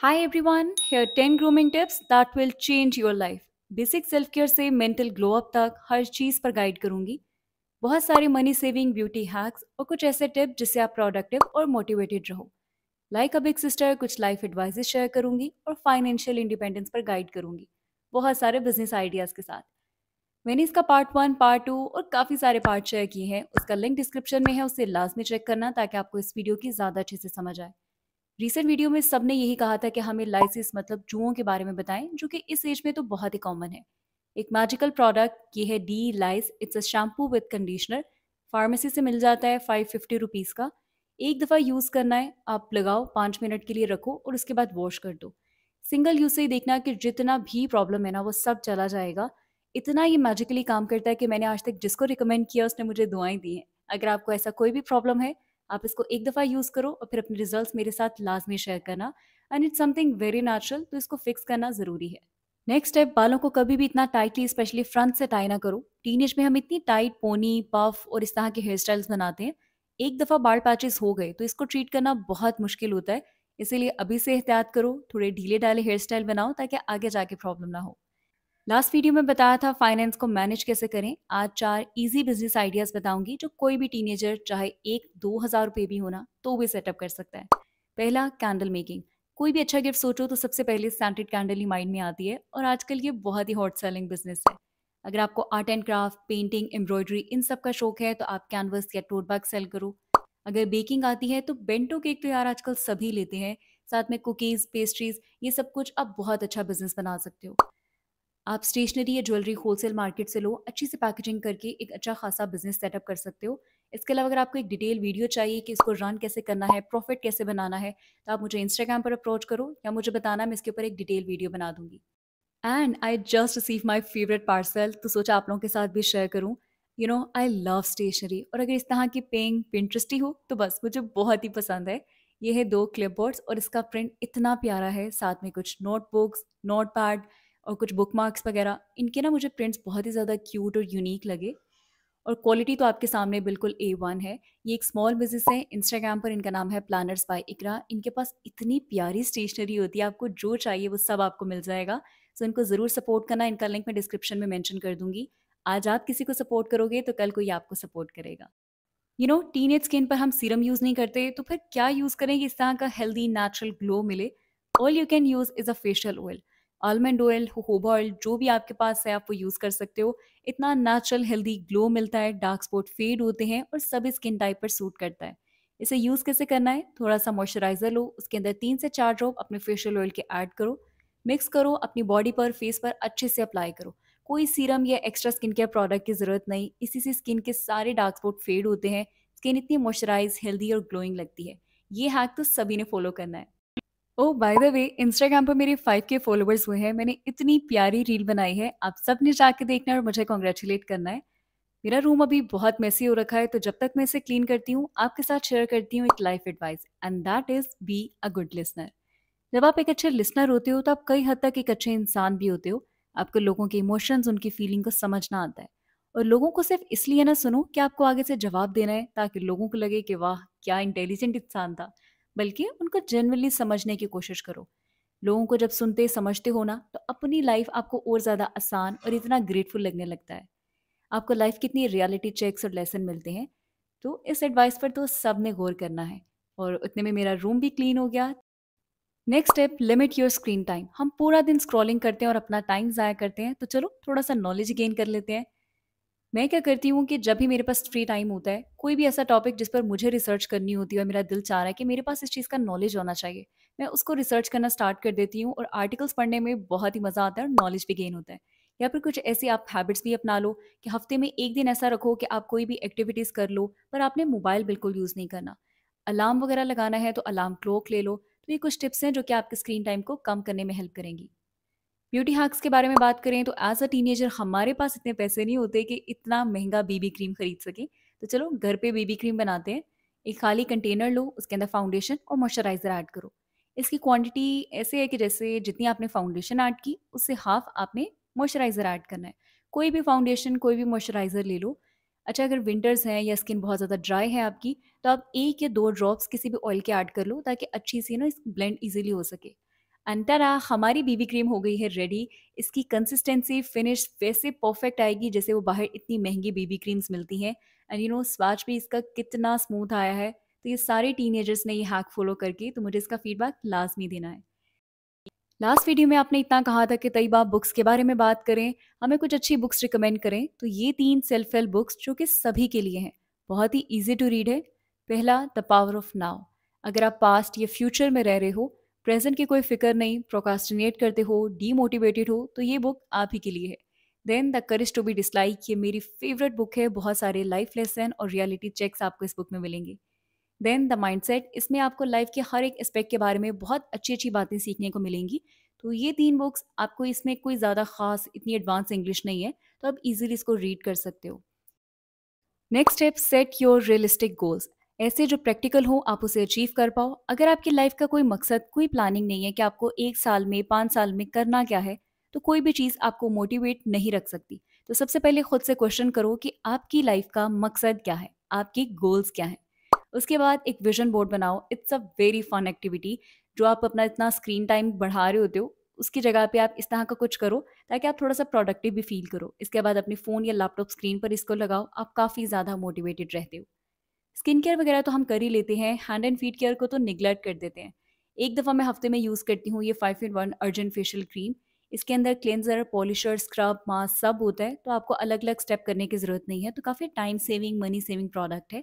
hi everyone here ten grooming tips that will change your life basic self care से mental glow up तक हर चीज़ पर guide करूंगी बहुत सारे मनी सेविंग ब्यूटी हैक्स और कुछ ऐसे टिप जिससे आप प्रोडक्टिव और मोटिवेटेड रहो लाइक अ बिग सिस्टर कुछ लाइफ एडवाइजेस शेयर करूंगी और फाइनेंशियल इंडिपेंडेंस पर गाइड करूंगी बहुत सारे बिजनेस आइडियाज़ के साथ मैंने इसका पार्ट वन पार्ट टू और काफ़ी सारे पार्ट शेयर किए हैं उसका लिंक डिस्क्रिप्शन में है उसे लाजमी चेक करना ताकि आपको इस वीडियो की ज़्यादा अच्छे से समझ आए रिसेंट वीडियो में सबने यही कहा था कि हमें लाइसिस मतलब जुओं के बारे में बताएं जो कि इस एज में तो बहुत ही कॉमन है एक मैजिकल प्रोडक्ट ये है डी लाइस it's a shampoo with conditioner pharmacy से मिल जाता है फाइव फिफ्टी रुपीज़ का एक दफ़ा यूज़ करना है आप लगाओ पाँच मिनट के लिए रखो और उसके बाद वॉश कर दो सिंगल यूज़ से ही देखना कि जितना भी प्रॉब्लम है ना वो सब चला जाएगा इतना ये मैजिकली काम करता है कि मैंने आज तक जिसको रिकमेंड किया उसने मुझे दुआएं दी हैं अगर आपको ऐसा कोई भी प्रॉब्लम है आप इसको एक दफ़ा यूज़ करो और फिर अपने रिजल्ट मेरे साथ लाजमी शेयर करना and it's something very natural तो इसको फिक्स करना ज़रूरी है नेक्स्ट स्टेप बालों को कभी भी इतना टाइटली स्पेशली फ्रंट से टाई ना करो टीनेज में हम इतनी टाइट पोनी पफ और इस तरह के हेयर स्टाइल्स बनाते हैं एक दफ़ा बाल पैचेस हो गए तो इसको ट्रीट करना बहुत मुश्किल होता है इसीलिए अभी से एहतियात करो थोड़े ढीले डाले हेयर स्टाइल बनाओ ताकि आगे जाके प्रॉब्लम ना हो लास्ट वीडियो में बताया था फाइनेंस को मैनेज कैसे करें आज चार इजी बिजनेस आइडियाज बताऊंगी जो कोई भी टीनेजर चाहे एक दो हजार रुपए भी होना तो भी सेटअप कर सकता है पहला कैंडल मेकिंग कोई भी अच्छा गिफ्ट सोचो तो सबसे पहले स्टैंडर्ड कैंडल ही माइंड में आती है और आजकल ये बहुत ही हॉट सेलिंग बिजनेस है अगर आपको art and craft painting embroidery इन सब का शौक है तो आप कैनवस या टोट बैग सेल करो अगर बेकिंग आती है तो बेंटो केक तो यार आजकल सभी लेते हैं साथ में कुकीज़ पेस्ट्रीज ये सब कुछ आप बहुत अच्छा बिजनेस बना सकते हो आप स्टेशनरी या ज्वेलरी होलसेल मार्केट से लो अच्छी से पैकेजिंग करके एक अच्छा खासा बिजनेस सेटअप कर सकते हो इसके अलावा अगर आपको एक डिटेल वीडियो चाहिए कि इसको रन कैसे करना है प्रॉफिट कैसे बनाना है तो आप मुझे इंस्टाग्राम पर अप्रोच करो या मुझे बताना मैं इसके ऊपर एक डिटेल वीडियो बना दूंगी and I just receive my favourite parcel तो सोचा आप लोगों के साथ भी शेयर करूँ you know I love stationery और अगर इस तरह की पेंग पिंट्रस्टी हो तो बस मुझे बहुत ही पसंद है ये है दो क्लिप और इसका प्रिंट इतना प्यारा है साथ में कुछ नोटबुक्स नोट पैड और कुछ बुक मार्क्स वगैरह इनके ना मुझे प्रिंट्स बहुत ही ज़्यादा क्यूट और यूनिक लगे और क्वालिटी तो आपके सामने बिल्कुल ए वन है ये एक स्मॉल बिजनेस है इंस्टाग्राम पर इनका नाम है प्लानर्स बाय इकरा इनके पास इतनी प्यारी स्टेशनरी होती है आपको जो चाहिए वो सब आपको मिल जाएगा सो इनको ज़रूर सपोर्ट करना इनका लिंक मैं डिस्क्रिप्शन में मैंशन कर दूंगी आज आप किसी को सपोर्ट करोगे तो कल कोई आपको सपोर्ट करेगा you know teenage skin पर हम सीरम यूज़ नहीं करते तो फिर क्या यूज़ करें कि इस तरह का हेल्दी नेचुरल ग्लो मिले all you can use is a facial oil almond oil jojoba oil जो भी आपके पास है आप वो यूज़ कर सकते हो इतना नेचुरल हेल्दी ग्लो मिलता है डार्क स्पॉट फेड होते हैं और सभी स्किन टाइप पर सूट करता है इसे यूज़ कैसे करना है थोड़ा सा मॉइस्चराइज़र लो उसके अंदर तीन से चार ड्रॉप अपने फेशियल ऑयल के ऐड करो मिक्स करो अपनी बॉडी पर फेस पर अच्छे से अप्लाई करो कोई सीरम या एक्स्ट्रा स्किन केयर प्रोडक्ट की ज़रूरत नहीं इसी से स्किन के सारे डार्क स्पॉट फेड होते हैं स्किन इतनी मॉइस्चराइज हेल्दी और ग्लोइंग लगती है ये हैक तो सभी ने फॉलो करना है oh by the way Instagram पर मेरे के फॉलोअर्स हुए हैं मैंने इतनी प्यारी रील बनाई है आप सब ने जाके देखना है और मुझे कॉन्ग्रेचुलेट करना है मेरा रूम अभी बहुत मैसी हो रखा है तो जब तक मैं इसे क्लीन करती हूँ आपके साथ शेयर करती हूँ एक life advice and that is be a good listener जब आप एक अच्छे लिसनर होते हो तो आप कई हद तक एक अच्छे इंसान भी होते हो आपको लोगों के इमोशंस उनकी फीलिंग को समझना आता है और लोगों को सिर्फ इसलिए ना सुनो कि आपको आगे से जवाब देना है ताकि लोगों को लगे कि वाह क्या इंटेलिजेंट इंसान था बल्कि उनको जनरली समझने की कोशिश करो लोगों को जब सुनते समझते हो ना तो अपनी लाइफ आपको और ज़्यादा आसान और इतना ग्रेटफुल लगने लगता है आपको लाइफ कितनी रियलिटी चेक्स और लेसन मिलते हैं तो इस एडवाइस पर तो सब ने गौर करना है और उतने में मेरा रूम भी क्लीन हो गया next step limit your screen time हम पूरा दिन स्क्रॉलिंग करते हैं और अपना टाइम ज़ाया करते हैं तो चलो थोड़ा सा नॉलेज गेन कर लेते हैं मैं क्या करती हूँ कि जब भी मेरे पास फ्री टाइम होता है कोई भी ऐसा टॉपिक जिस पर मुझे रिसर्च करनी होती है और मेरा दिल चाह रहा है कि मेरे पास इस चीज़ का नॉलेज होना चाहिए मैं उसको रिसर्च करना स्टार्ट कर देती हूँ और आर्टिकल्स पढ़ने में बहुत ही मज़ा आता है और नॉलेज भी गेन होता है या फिर कुछ ऐसी आप हैबिट्स भी अपना लो कि हफ्ते में एक दिन ऐसा रखो कि आप कोई भी एक्टिविटीज़ कर लो पर आपने मोबाइल बिल्कुल यूज़ नहीं करना अलार्म वगैरह लगाना है तो अलार्म क्लॉक ले लो तो ये कुछ टिप्स हैं जो कि आपके स्क्रीन टाइम को कम करने में हेल्प करेंगी ब्यूटी हैक्स के बारे में बात करें तो एज अ टीनेजर हमारे पास इतने पैसे नहीं होते कि इतना महंगा बीबी क्रीम खरीद सके तो चलो घर पे बीबी क्रीम बनाते हैं एक खाली कंटेनर लो उसके अंदर फाउंडेशन और मॉइस्चराइजर ऐड करो इसकी क्वांटिटी ऐसे है कि जैसे जितनी आपने फाउंडेशन ऐड की उससे हाफ आपने मॉइस्चराइजर ऐड करना है कोई भी फाउंडेशन कोई भी मॉइस्चराइजर ले लो अच्छा अगर विंटर्स हैं या स्किन बहुत ज़्यादा ड्राई है आपकी तो आप एक या दो ड्रॉप्स किसी भी ऑयल के ऐड कर लो ताकि अच्छी सी ना ब्लेंड ईजिली हो सके अंतरा हमारी बीबी क्रीम हो गई है रेडी इसकी कंसिस्टेंसी फिनिश वैसे परफेक्ट आएगी जैसे वो बाहर इतनी महंगी बीबी क्रीम्स मिलती हैं एंड यू नो स्वाच भी इसका कितना स्मूथ आया है तो ये सारे टीनेजर्स ने ये हैक फॉलो करके तो मुझे इसका फीडबैक लाजमी देना है लास्ट वीडियो में आपने इतना कहा था कि तयबा बुक्स के बारे में बात करें हमें कुछ अच्छी बुक्स रिकमेंड करें तो ये तीन सेल्फ हेल्प बुक्स जो कि सभी के लिए हैं बहुत ही ईजी टू रीड है पहला द पावर ऑफ नाव अगर आप पास्ट या फ्यूचर में रह रहे हो प्रेजेंट की कोई फिक्र नहीं प्रोकास्टिनेट करते हो डीमोटिवेटेड हो तो ये बुक आप ही के लिए है then the courage to be disliked ये मेरी फेवरेट बुक है बहुत सारे लाइफ लेसन और रियलिटी चेक्स आपको इस बुक में मिलेंगे देन द माइंडसेट इसमें आपको लाइफ के हर एक एस्पेक्ट के बारे में बहुत अच्छी अच्छी बातें सीखने को मिलेंगी तो ये तीन बुक्स आपको इसमें कोई ज़्यादा खास इतनी एडवांस इंग्लिश नहीं है तो आप इजीली इसको रीड कर सकते हो next step set your realistic goals ऐसे जो प्रैक्टिकल हो आप उसे अचीव कर पाओ अगर आपकी लाइफ का कोई मकसद कोई प्लानिंग नहीं है कि आपको एक साल में पाँच साल में करना क्या है तो कोई भी चीज़ आपको मोटिवेट नहीं रख सकती तो सबसे पहले खुद से क्वेश्चन करो कि आपकी लाइफ का मकसद क्या है आपकी गोल्स क्या है उसके बाद एक विजन बोर्ड बनाओ it's a very fun activity जो आप अपना इतना स्क्रीन टाइम बढ़ा रहे होते हो उसकी जगह पे आप इस तरह का कुछ करो ताकि आप थोड़ा सा प्रोडक्टिव भी फील करो इसके बाद अपने फ़ोन या लैपटॉप स्क्रीन पर इसको लगाओ आप काफ़ी ज़्यादा मोटिवेटेड रहते हो स्किन केयर वगैरह तो हम कर ही लेते हैं हैंड एंड फीट केयर को तो निगलेक्ट कर देते हैं एक दफ़ा मैं हफ्ते में यूज़ करती हूँ ये five in one urgent facial cream इसके अंदर क्लेंजर पॉलिशर स्क्रब मास्क सब होता है तो आपको अलग अलग स्टेप करने की ज़रूरत नहीं है तो काफ़ी time saving money saving product है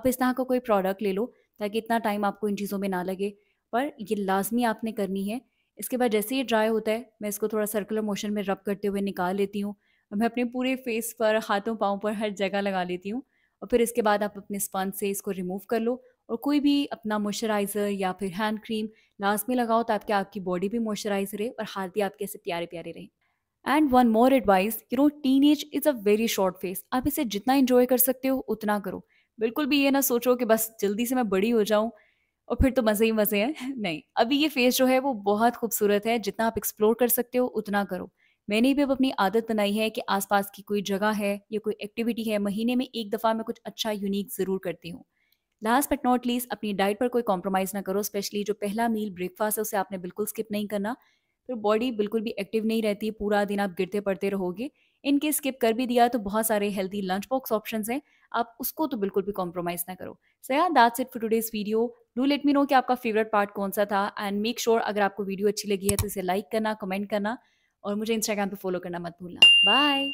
आप इस तरह का को कोई प्रोडक्ट ले लो ताकि इतना टाइम आपको इन चीज़ों में ना लगे पर ये लाजमी आपने करनी है इसके बाद जैसे ये ड्राई होता है मैं इसको थोड़ा सर्कुलर मोशन में रब करते हुए निकाल लेती हूँ मैं अपने पूरे फेस पर हाथों पाँव पर हर जगह लगा लेती हूँ और फिर इसके बाद आप अपने स्पंज से इसको रिमूव कर लो और कोई भी अपना मॉइस्चराइज़र या फिर हैंड क्रीम लास्ट में लगाओ ताकि आपकी बॉडी भी मॉइस्चराइज रहे और हाथ भी आपके ऐसे प्यारे प्यारे रहे and one more advice you know teenage is a very short phase आप इसे जितना इन्जॉय कर सकते हो उतना करो बिल्कुल भी ये ना सोचो कि बस जल्दी से मैं बड़ी हो जाऊँ और फिर तो मज़े ही मज़े हैं नहीं अभी ये फेस जो है वो बहुत खूबसूरत है जितना आप एक्सप्लोर कर सकते हो उतना करो मैंने भी अब अपनी आदत बनाई है कि आसपास की कोई जगह है या कोई एक्टिविटी है महीने में एक दफ़ा मैं कुछ अच्छा यूनिक ज़रूर करती हूँ लास्ट बट नॉट लीस्ट अपनी डाइट पर कोई कॉम्प्रोमाइज़ ना करो स्पेशली जो पहला मील ब्रेकफास्ट है उसे आपने बिल्कुल स्किप नहीं करना फिर बॉडी बिल्कुल भी एक्टिव नहीं रहती पूरा दिन आप गिरते पड़ते रहोगे इनके स्किप कर भी दिया तो बहुत सारे हेल्दी लंच बॉक्स ऑप्शन हैं आप उसको तो बिल्कुल भी कॉम्प्रोमाइज़ ना करो so yeah that's it for today's video do let me know कि आपका फेवरेट पार्ट कौन सा था एंड मेक श्योर अगर आपको वीडियो अच्छी लगी है तो इसे लाइक करना कमेंट करना और मुझे इंस्टाग्राम पे फॉलो करना मत भूलना बाय